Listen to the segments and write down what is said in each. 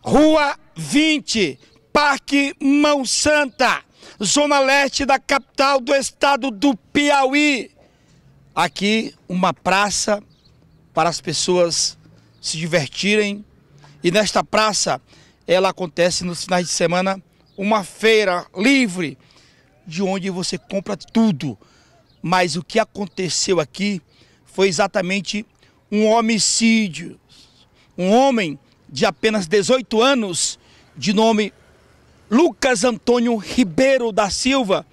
Rua 20, Parque Mão Santa, zona leste da capital do estado do Piauí. Aqui, uma praça para as pessoas se divertirem. E nesta praça, ela acontece nos finais de semana uma feira livre, de onde você compra tudo. Mas o que aconteceu aqui foi exatamente um homicídio. Um homem de apenas 18 anos, de nome Lucas Antônio Ribeiro da Silva.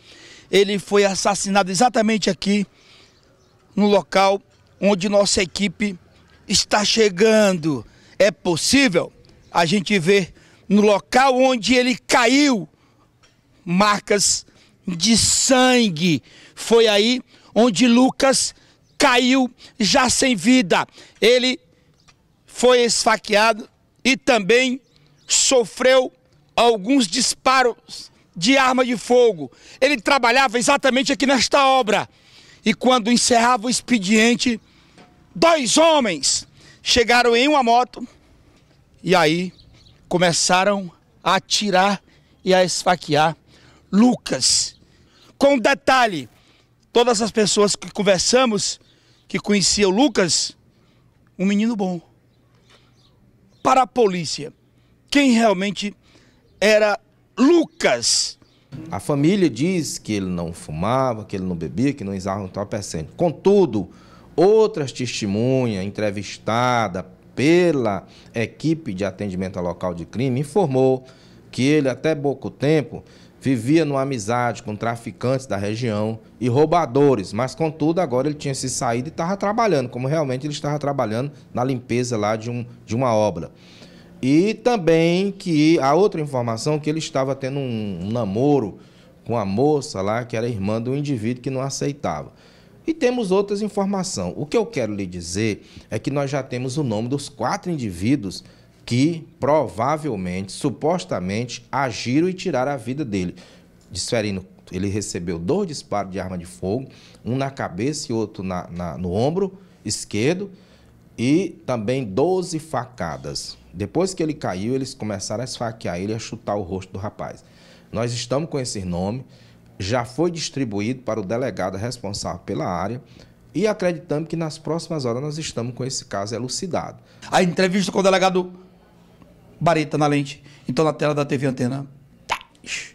Ele foi assassinado exatamente aqui, no local onde nossa equipe está chegando. É possível a gente ver no local onde ele caiu marcas de sangue. Foi aí onde Lucas caiu já sem vida. Ele foi esfaqueado e também sofreu alguns disparos de arma de fogo. Ele trabalhava exatamente aqui nesta obra. E quando encerrava o expediente, dois homens chegaram em uma moto e aí começaram a atirar e a esfaquear Lucas. Com detalhe, todas as pessoas que conversamos que conheciam Lucas, um menino bom para a polícia quem realmente era Lucas. A família diz que ele não fumava, que ele não bebia, que não usava um entorpecente. Contudo, outras testemunhas entrevistada pela equipe de atendimento ao local de crime informou que ele até pouco tempo vivia numa amizade com traficantes da região e roubadores, mas contudo agora ele tinha se saído e estava trabalhando, como realmente ele estava trabalhando na limpeza lá de, um, de uma obra. E também que a outra informação que ele estava tendo um, um namoro com a moça lá, que era irmã do indivíduo que não aceitava. E temos outras informações. O que eu quero lhe dizer é que nós já temos o nome dos quatro indivíduos que provavelmente, supostamente, agiram e tiraram a vida dele. Desferindo, ele recebeu dois disparos de arma de fogo, um na cabeça e outro na, na, no ombro esquerdo, e também 12 facadas. Depois que ele caiu, eles começaram a esfaquear ele e a chutar o rosto do rapaz. Nós estamos com esse nome, já foi distribuído para o delegado responsável pela área e acreditamos que nas próximas horas nós estamos com esse caso elucidado. A entrevista com o delegado bareta na lente. Então na tela da TV Antena. Tá.